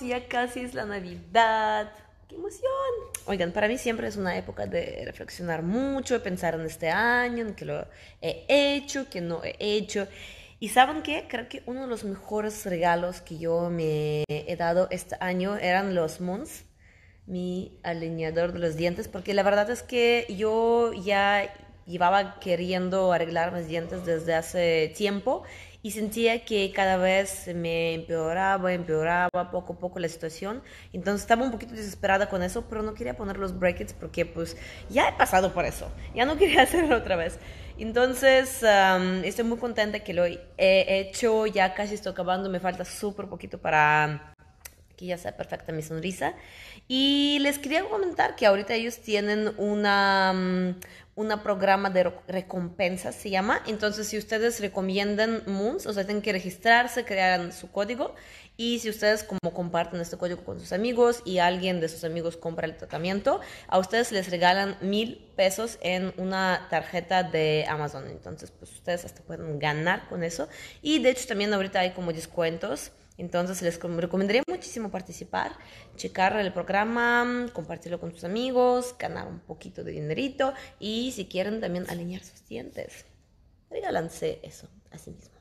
ya casi es la Navidad. ¡Qué emoción! Oigan, para mí siempre es una época de reflexionar mucho, de pensar en este año, en qué lo he hecho, qué no he hecho. Y saben qué, creo que uno de los mejores regalos que yo me he dado este año eran los Moons, mi alineador de los dientes, porque la verdad es que yo ya llevaba queriendo arreglar mis dientes desde hace tiempo y sentía que cada vez me empeoraba, empeoraba poco a poco la situación. Entonces estaba un poquito desesperada con eso, pero no quería poner los brackets porque pues ya he pasado por eso, ya no quería hacerlo otra vez. Entonces estoy muy contenta que lo he hecho, ya casi estoy acabando, me falta súper poquito para que ya sea perfecta mi sonrisa. Y les quería comentar que ahorita ellos tienen una, mm, una programa de recompensas, se llama. Entonces, si ustedes recomiendan Moons, o sea, tienen que registrarse, crear su código. Y si ustedes como comparten este código con sus amigos y alguien de sus amigos compra el tratamiento, a ustedes les regalan mil pesos en una tarjeta de Amazon. Entonces, pues ustedes hasta pueden ganar con eso. Y de hecho, también ahorita hay como descuentos. Entonces les recomendaría muchísimo participar, checar el programa, compartirlo con sus amigos, ganar un poquito de dinerito y si quieren también alinear sus dientes. Regálanse eso así mismo.